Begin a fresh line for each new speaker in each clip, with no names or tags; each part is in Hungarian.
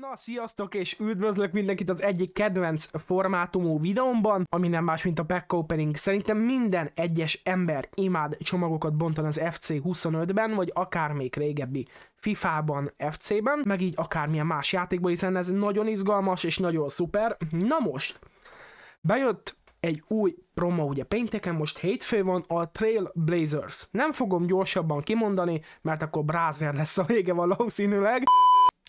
Na, sziasztok és üdvözlök mindenkit az egyik kedvenc formátumú videómban, ami nem más, mint a Back Opening. Szerintem minden egyes ember imád csomagokat bontani az FC25-ben, vagy akár még régebbi FIFA-ban, FC-ben, meg így akármilyen más játékban, hiszen ez nagyon izgalmas és nagyon szuper. Na most, bejött egy új promo, ugye pénteken, most hétfő van, a Trail Blazers. Nem fogom gyorsabban kimondani, mert akkor brázer lesz a vége valószínűleg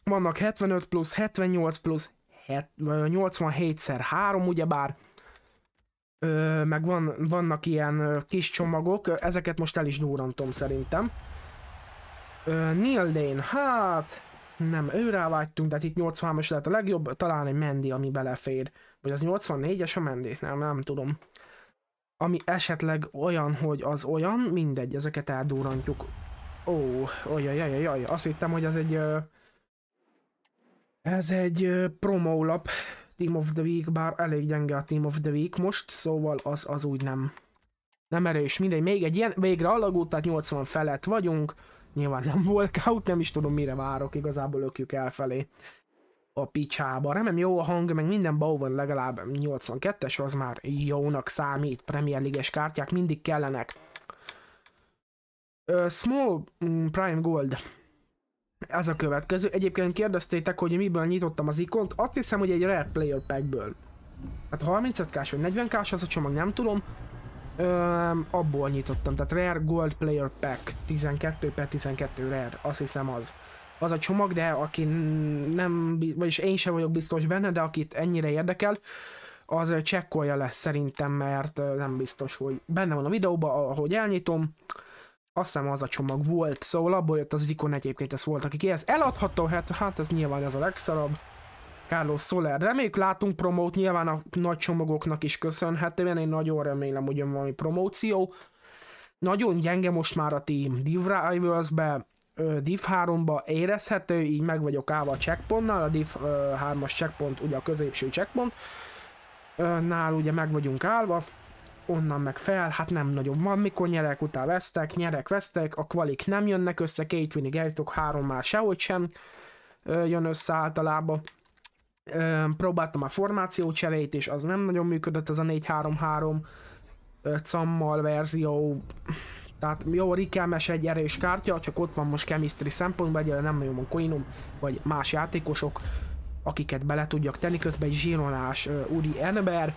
vannak 75 plusz, 78 plusz, 87-szer 3, ugyebár ö, meg van, vannak ilyen ö, kis csomagok, ezeket most el is durrantom szerintem. Ö, Neil Dane, hát nem, őre vágytunk, de hát itt 83-as lehet a legjobb, talán egy Mendi, ami belefér. Vagy az 84-es a Mendi? Nem, nem tudom. Ami esetleg olyan, hogy az olyan, mindegy, ezeket eldurantjuk. Ó, ojajajajaj, azt hittem, hogy az egy... Uh, ez egy lap, Team of the Week, bár elég gyenge a Team of the Week most, szóval az, az úgy nem, nem erős. Mindegy, még egy ilyen, végre alagút, tehát 80 felett vagyunk, nyilván nem walkout, nem is tudom mire várok, igazából lökjük elfelé a picsába. Remem jó a hang, meg minden Bowen legalább 82-es, az már jónak számít, Premier Liges kártyák mindig kellenek. Uh, small mm, Prime Gold ez a következő. Egyébként kérdeztétek, hogy miből nyitottam az ikont. Azt hiszem, hogy egy Rare Player Packből. Hát 35 kás vagy 40 kás az a csomag, nem tudom. Öm, abból nyitottam, tehát Rare Gold Player Pack 12 per 12 Rare, azt hiszem az. Az a csomag, de aki nem, vagyis én sem vagyok biztos benne, de akit ennyire érdekel, az csekkolja lesz szerintem, mert nem biztos, hogy benne van a videóban, ahogy elnyitom. Azt hiszem az a csomag volt, szóval abból jött az ikon egyébként, ez volt, akik ez eladható, hát, hát ez nyilván ez a legszarabb. Carlos Soler. Reméljük látunk promót, nyilván a nagy csomagoknak is köszönhetően, én nagyon remélem, hogy jön valami promóció. Nagyon gyenge most már a team Div Rivals-be, Div 3-ba érezhető, így meg vagyok állva a checkpontnál, a Div 3-as checkpont ugye a középső checkpont, nál ugye meg vagyunk állva, onnan meg fel, hát nem nagyon van, mikor nyerek, után vesztek, nyerek, vesztek, a kvalik nem jönnek össze, két winnig eljutok, három már sehogy sem jön össze általában. Próbáltam a formáció cserét, és az nem nagyon működött ez a 4-3-3 cammal verzió. Tehát jó, Rikelmes egy erős kártya, csak ott van most chemistry szempontból, egyre nem nagyon van Koinum, vagy más játékosok, akiket bele tudjak tenni, közben egy zsíronás Uri Enber,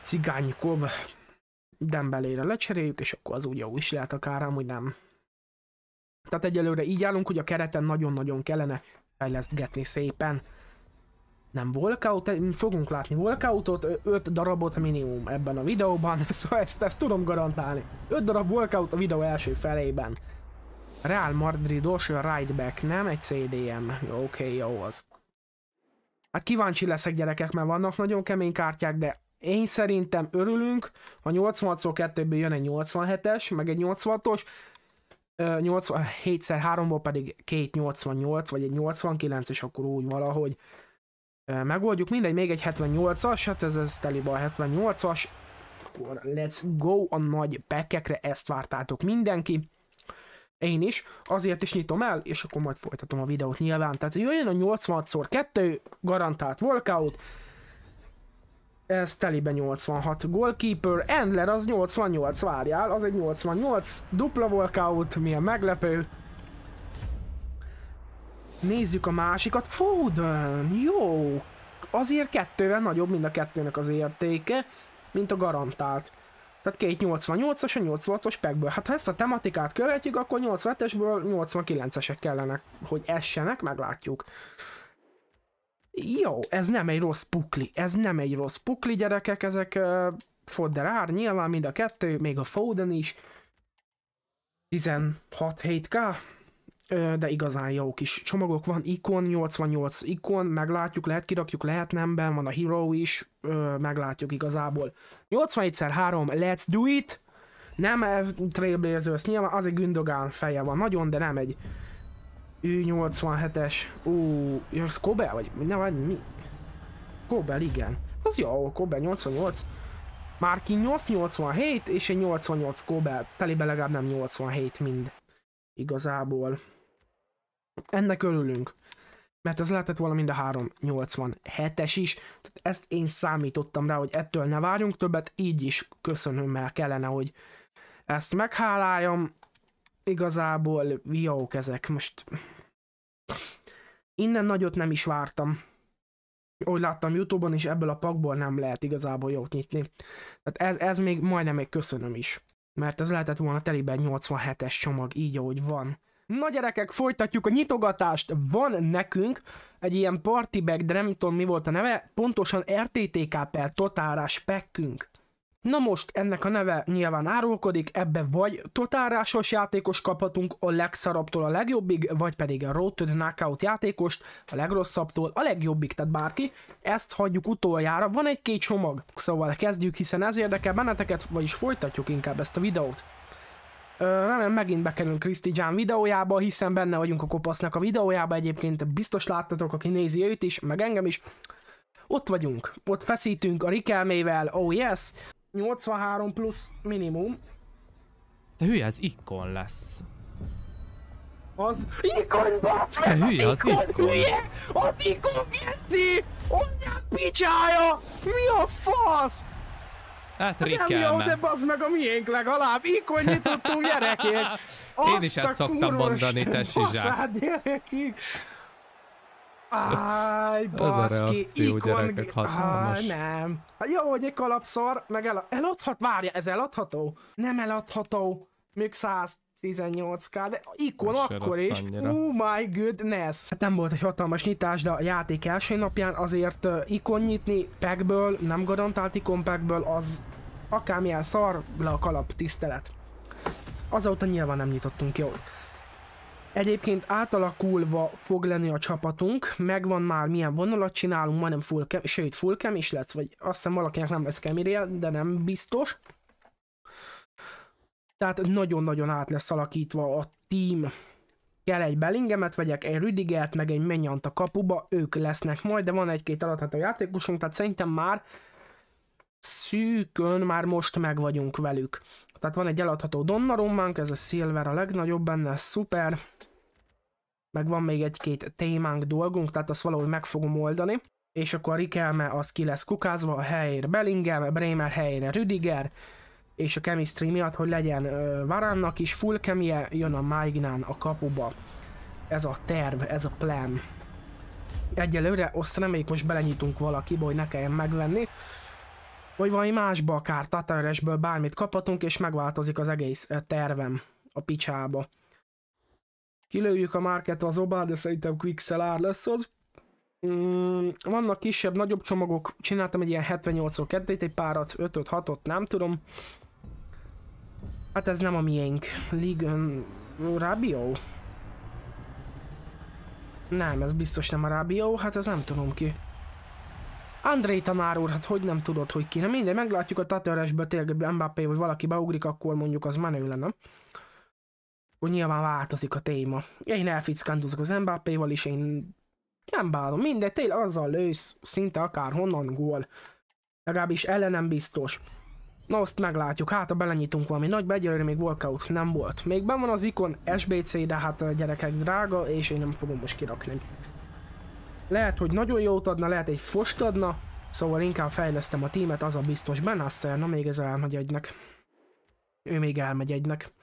Cigánykov, Dembelére lecseréljük, és akkor az úgy jó is lehet akár, amúgy nem. Tehát egyelőre így állunk, hogy a kereten nagyon-nagyon kellene fejlesztgetni szépen. Nem walkout, fogunk látni walkoutot, 5 darabot minimum ebben a videóban, szóval ezt, ezt tudom garantálni. 5 darab walkout a videó első felében. Real Madridos right back, nem egy CDM. Jó, oké, okay, jó az. Hát kíváncsi leszek gyerekek, mert vannak nagyon kemény kártyák, de én szerintem örülünk, ha 82 2-ből jön egy 87-es, meg egy 86-os, 87x3-ból pedig két 88, vagy egy 89, és akkor úgy valahogy megoldjuk. Mindegy, még egy 78-as, hát ez, ez teliba a 78-as. Akkor let's go a nagy pekekre, ezt vártátok mindenki. Én is, azért is nyitom el, és akkor majd folytatom a videót nyilván. Tehát jöjjön a 86x2, garantált workout, ez telibe 86 goalkeeper, Endler az 88, várjál, az egy 88, dupla workout, milyen meglepő. Nézzük a másikat, Foden, jó, azért kettővel nagyobb mind a kettőnek az értéke, mint a garantált. Tehát két 88-as, a 86-os pekből. Hát ha ezt a tematikát követjük, akkor 87-esből 89-esek kellenek, hogy essenek, meglátjuk jó, ez nem egy rossz pukli, ez nem egy rossz pukli, gyerekek, ezek uh, Fodder ár, nyilván mind a kettő, még a Foden is, 16-7k, de igazán jó kis csomagok van, ikon, 88 ikon, meglátjuk, lehet kirakjuk, lehet nemben, van a Hero is, meglátjuk igazából. 81x3, let's do it! Nem Trailblazers, nyilván az egy gündogán feje van nagyon, de nem egy ő 87-es. Ó, ez Kobe vagy? Ne vagy mi? Kobe, igen. Az jó, Kobe 88. Márki 887 és egy 88 Kobe. Telibe legalább nem 87 mind. Igazából. Ennek örülünk. Mert ez lehetett volna mind a három 87-es is. Tehát ezt én számítottam rá, hogy ettől ne várjunk többet. Így is köszönöm, mert kellene, hogy ezt megháláljam igazából jók ezek. Most innen nagyot nem is vártam. Úgy láttam Youtube-on is, ebből a pakból nem lehet igazából jót nyitni. Tehát ez, ez még majdnem még köszönöm is. Mert ez lehetett volna teliben 87-es csomag, így ahogy van. Na gyerekek, folytatjuk a nyitogatást. Van nekünk egy ilyen party bag, de nem tudom mi volt a neve, pontosan RTTK per totárás pekkünk. Na most ennek a neve nyilván árulkodik, ebbe vagy totálrásos játékos kaphatunk a legszarabbtól a legjobbig, vagy pedig a Road to the Knockout játékost a legrosszabbtól a legjobbig, tehát bárki. Ezt hagyjuk utoljára, van egy-két csomag, szóval kezdjük, hiszen ez érdekel benneteket, vagyis folytatjuk inkább ezt a videót. Remélem megint bekerül Kriszti Ján videójába, hiszen benne vagyunk a kopasznak a videójába, egyébként biztos láttatok, aki nézi őt is, meg engem is. Ott vagyunk, ott feszítünk a Rikelmével, oh yes, 83 plusz minimum. Te hülye, ez ikon lesz. Az... Ikon, bocsi! Te hülye, az ikon! Hülye! Az ikon, Geci! Onnan picsája! Mi a fasz? Hát, hát jó, De bazd meg a miénk legalább, ikon nyitottunk gyerekek!
Én is ezt szoktam mondani, te sizsák.
Áj, baszki, ikon... gyerekek hatalmas. nem. Hát jó, hogy egy kalapszor, meg el, eladhat, várja, ez eladható? Nem eladható. Még 118k, de ikon akkor is. Annyira. Oh my goodness. Hát nem volt egy hatalmas nyitás, de a játék első napján azért ikon nyitni packből, nem garantált ikon packből, az akármilyen szar, le a kalap, tisztelet. Azóta nyilván nem nyitottunk jó. Egyébként átalakulva fog lenni a csapatunk, megvan már milyen vonalat csinálunk, majdnem full cam, sőt full cam is lesz, vagy azt hiszem valakinek nem lesz camiré, de nem biztos. Tehát nagyon-nagyon át lesz alakítva a team. Kell egy Bellingemet vegyek, egy Rüdigert, meg egy Menyant a kapuba, ők lesznek majd, de van egy-két hát a játékosunk, tehát szerintem már szűkön már most meg vagyunk velük. Tehát van egy eladható Donnarummánk, ez a Silver a legnagyobb benne, szuper meg van még egy-két témánk, dolgunk, tehát azt valahogy meg fogom oldani. És akkor Rikelme az ki lesz kukázva, a helyére Bellingham, Bremer helyére Rüdiger, és a chemistry miatt, hogy legyen uh, Varánnak is full kemie, jön a Maignan a kapuba. Ez a terv, ez a plan. Egyelőre azt reméljük most belenyitunk valaki, hogy ne kelljen megvenni. Vagy valami másba akár, Tataresből bármit kaphatunk, és megváltozik az egész tervem a picsába. Kilőjük a market az obár, de szerintem quick ár lesz az. Mm, vannak kisebb, nagyobb csomagok, csináltam egy ilyen 78-2-t, egy párat, 5 6-ot, nem tudom. Hát ez nem a miénk. Ligon... Rabio? Nem, ez biztos nem a Rabio, hát ez nem tudom ki. Andrei tanár úr, hát hogy nem tudod, hogy ki? Na mindegy, meglátjuk a Tateresbe tényleg Mbappé, vagy valaki beugrik, akkor mondjuk az menő lenne akkor nyilván változik a téma. Én elfickándozok az Mbappéval is, én nem bánom, mindegy, tényleg azzal lősz, szinte akár honnan gól. Legalábbis ellenem biztos. Na azt meglátjuk, hát ha belenyitunk valami nagy egyelőre még workout nem volt. Még ben van az ikon SBC, de hát a gyerekek drága, és én nem fogom most kirakni. Lehet, hogy nagyon jót adna, lehet egy fost adna, szóval inkább fejlesztem a tímet, az a biztos. Benasser, na még ez elmegy egynek. Ő még elmegy egynek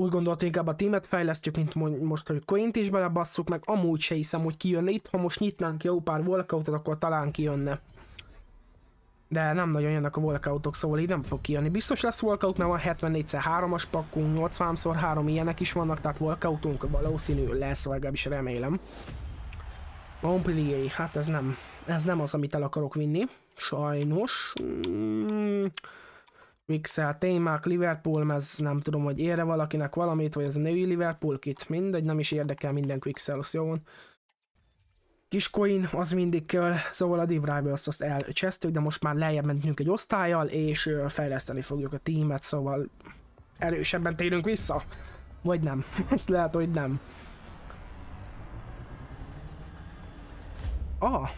úgy gondolt, hogy inkább a témet fejlesztjük, mint most, hogy coin is belebasszuk, meg amúgy se hiszem, hogy kijönne itt. Ha most nyitnánk jó pár walkoutot, akkor talán kijönne. De nem nagyon jönnek a walkoutok, szóval így nem fog kijönni. Biztos lesz walkout, mert van 74x3-as pakkunk, 80x3 ilyenek is vannak, tehát walkoutunk valószínű lesz, legalábbis remélem. Montpellier, hát ez nem, ez nem az, amit el akarok vinni. Sajnos. Mm mixel témák, Liverpool ez nem tudom, hogy ére valakinek valamit, vagy ez a női Liverpool kit, mindegy, nem is érdekel minden quixel, az jó van. Kis coin, az mindig kell, szóval a Div Rivals azt elcsesztük, de most már lejjebb mentünk egy osztályjal, és fejleszteni fogjuk a tímet, szóval erősebben térünk vissza. Vagy nem, ezt lehet, hogy nem. Ah,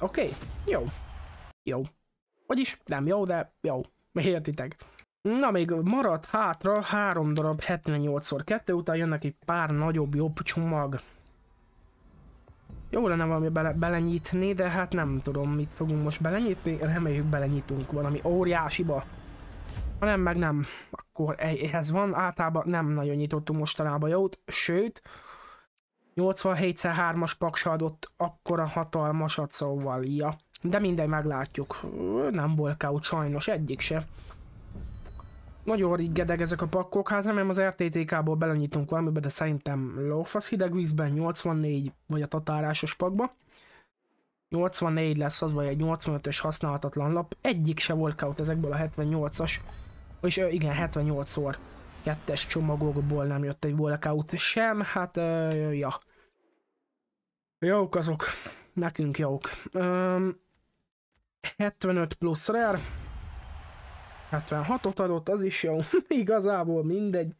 oké, okay. jó. Jó. Vagyis nem jó, de jó. Értitek? Na, még maradt hátra három darab 78x2, után jönnek egy pár nagyobb, jobb csomag. Jó lenne valami bele, belenyitni, de hát nem tudom, mit fogunk most belenyitni. Reméljük belenyitunk valami óriásiba. Ha nem, meg nem. Akkor e, ehhez van. Általában nem nagyon nyitottunk mostanában jót, sőt, 87x3-as paksa adott akkora hatalmasat, szóval, ja. De mindegy, meglátjuk. Nem walkout sajnos, egyik se. Nagyon riggedek ezek a pakkok, hát remélem az RTTK-ból belenyitunk valamibe, de szerintem lófasz hideg vízben 84 vagy a tatárásos pakba. 84 lesz az, vagy egy 85-ös használhatatlan lap. Egyik se walkout ezekből a 78-as. És igen, 78-szor kettes csomagokból nem jött egy walkout sem, hát ja. Jók azok, nekünk jók. Um, 75 plusz rare. 76-ot adott, az is jó. Igazából mindegy.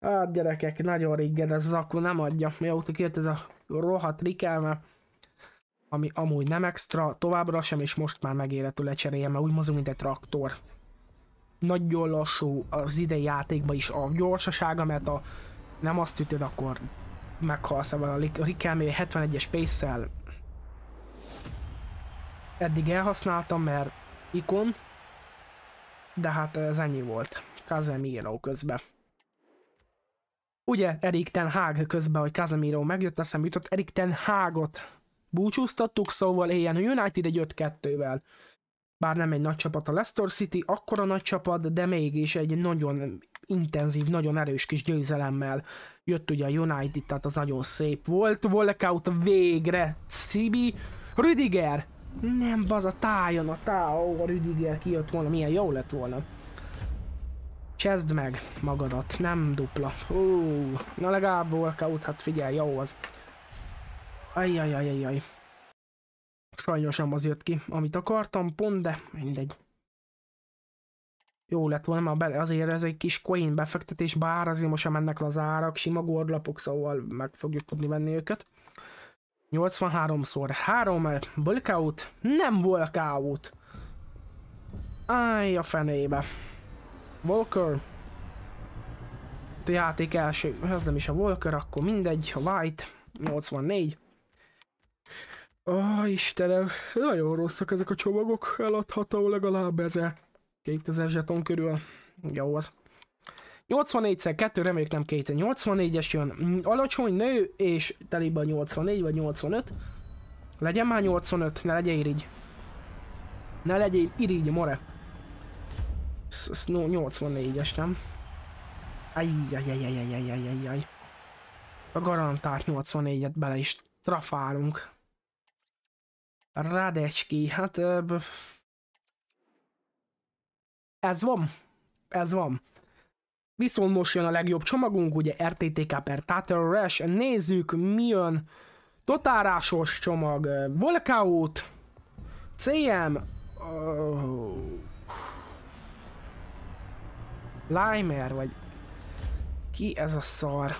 Hát gyerekek, nagyon régen ez akkor nem adja. Mióta kijött ez a rohadt rikelme, ami amúgy nem extra, továbbra sem, és most már megérhető lecserélje, mert úgy mozog, mint egy traktor. Nagyon lassú az idei játékban is a gyorsasága, mert a nem azt ütöd, akkor meghalsz a rikelmével 71-es pace Eddig elhasználtam, mert ikon, de hát ez eh, ennyi volt. Casemiro közben. Ugye Erik Ten Hag közben, hogy Casemiro megjött, eszem jutott Erik Ten Hagot búcsúztattuk, szóval éljen a United egy 5-2-vel. Bár nem egy nagy csapat a Leicester City, akkora nagy csapat, de mégis egy nagyon intenzív, nagyon erős kis győzelemmel jött ugye a United, tehát az nagyon szép volt. Volekout végre, Cibi, Rüdiger, nem, baza, tájon a tá, a Rüdiger kijött volna, milyen jó lett volna. Csezd meg magadat, nem dupla. Ó, na legalább workout, hát figyelj, jó az. Ajjajajajaj. Sajnos nem az jött ki, amit akartam, pont, de mindegy. Jó lett volna, mert azért ez egy kis coin befektetés, bár azért most sem mennek le az árak, sima gordlapok, szóval meg fogjuk tudni venni őket. 83 x 3 blackout, nem walkout. Állj a fenébe. Walker. A játék első, ez nem is a Walker, akkor mindegy, a White, 84. Ó, oh, Istenem, nagyon rosszak ezek a csomagok, eladható legalább ezer. 2000 zseton körül. Jó az. 84x2, reméljük nem 284 84-es jön. Mm, alacsony nő, és telibe 84 vagy 85. Legyen már 85, ne legyen irigy. Ne legyen irigy, more. Ez 84-es, nem? Ajjajajajajajajajaj. A 84 is hát... Ez van. Ez van. Viszont most jön a legjobb csomagunk, ugye RTTK per Tater Rush. Nézzük, mi jön. Totárásos csomag, eh, Volkaut, CM, oh, eh, Limer, vagy ki ez a szar?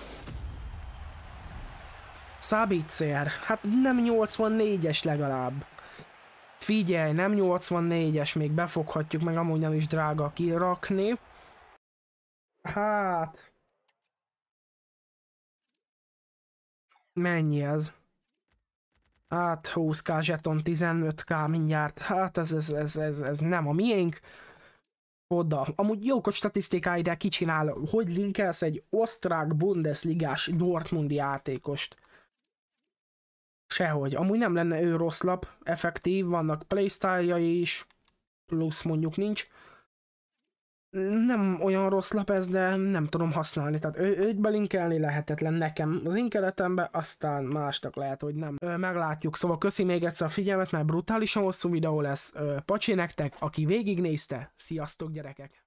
Szabicer, hát nem 84-es legalább. Figyelj, nem 84-es, még befoghatjuk, meg amúgy nem is drága kirakni. Hát... Mennyi ez? Hát 20k zseton, 15k mindjárt. Hát ez, ez, ez, ez, ez nem a miénk. Oda. Amúgy jókos statisztikái, de kicsinál, hogy linkelsz egy osztrák Bundesligás Dortmundi játékost. Sehogy. Amúgy nem lenne ő rossz lap, effektív, vannak playstyle is, plusz mondjuk nincs nem olyan rossz lap ez, de nem tudom használni. Tehát ő, őt belinkelni lehetetlen nekem az én keretembe, aztán másnak lehet, hogy nem. Ö, meglátjuk. Szóval köszi még egyszer a figyelmet, mert brutálisan hosszú videó lesz. Ö, pacsi nektek, aki végignézte. Sziasztok gyerekek!